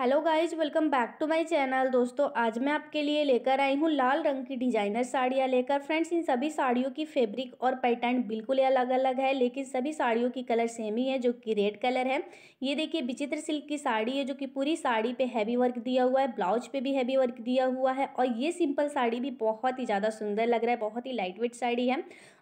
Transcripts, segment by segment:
hello guys welcome back to my channel दोस्तों आज मैं आपके लिए लेकर आई हूँ लाल रंग की डिजाइनर साड़ियाँ लेकर फ्रेंड्स इन सभी साड़ियों की फैब्रिक और पैटर्न बिल्कुल अलग अलग है लेकिन सभी साड़ियों की कलर सेम ही है जो कि रेड कलर है ये देखिए विचित्र सिल्क की साड़ी है जो कि पूरी साड़ी पे हैवी वर्क दिया हुआ है ब्लाउज पर भी हैवी वर्क दिया हुआ है और ये सिंपल साड़ी भी बहुत ही ज़्यादा सुंदर लग रहा है बहुत ही लाइट वेट साड़ी है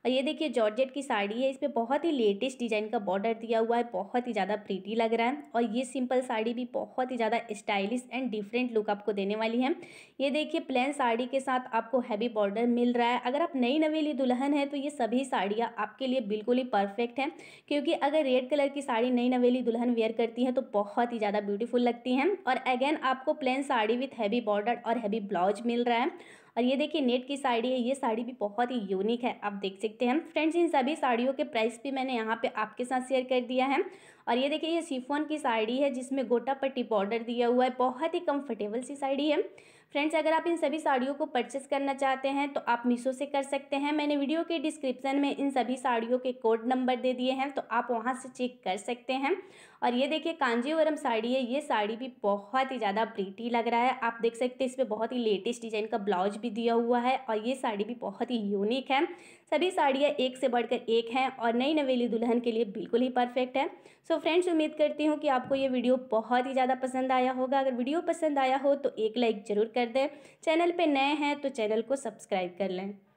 और ये देखिए जॉर्जेट की साड़ी है इस पर बहुत ही लेटेस्ट डिजाइन का बॉर्डर दिया हुआ है बहुत ही ज़्यादा प्रीटी लग रहा है और ये सिंपल साड़ी भी बहुत ही ज़्यादा स्टाइलिश एंड डिफरेंट लुक आपको देने वाली है ये देखिए प्लेन साड़ी के साथ आपको हैवी बॉर्डर मिल रहा है अगर आप नई नवेली दुल्हन है तो ये सभी साड़ियाँ आपके लिए बिल्कुल ही परफेक्ट हैं क्योंकि अगर रेड कलर की साड़ी नई नवेली दुल्हन वेयर करती है तो बहुत ही ज़्यादा ब्यूटीफुल लगती हैं और अगेन आपको plain sari with heavy border और हैवी ब्लाउज मिल रहा है और ये देखिए नेट की साड़ी है ये साड़ी भी बहुत ही यूनिक है आप देख सकते हैं फ्रेंड्स इन सभी साड़ियों के प्राइस भी मैंने यहाँ पे आपके साथ शेयर कर दिया है और ये देखिए ये शिफोन की साड़ी है जिसमें गोटा पट्टी बॉर्डर दिया हुआ है बहुत ही कंफर्टेबल सी साड़ी है फ्रेंड्स अगर आप इन सभी साड़ियों को परचेस करना चाहते हैं तो आप मीशो से कर सकते हैं मैंने वीडियो के डिस्क्रिप्शन में इन सभी साड़ियों के कोड नंबर दे दिए हैं तो आप वहाँ से चेक कर सकते हैं और ये देखिए कांजीवरम साड़ी है ये साड़ी भी बहुत ही ज़्यादा प्रीटी लग रहा है आप देख सकते हैं इस पर बहुत ही लेटेस्ट डिजाइन का ब्लाउज भी दिया हुआ है और ये साड़ी भी बहुत ही यूनिक है सभी साड़ियाँ एक से बढ़कर एक हैं और नई नवेली दुल्हन के लिए बिल्कुल ही परफेक्ट है सो फ्रेंड्स उम्मीद करती हूँ कि आपको ये वीडियो बहुत ही ज़्यादा पसंद आया होगा अगर वीडियो पसंद आया हो तो एक लाइक ज़रूर कर दें चैनल पे नए हैं तो चैनल को सब्सक्राइब कर लें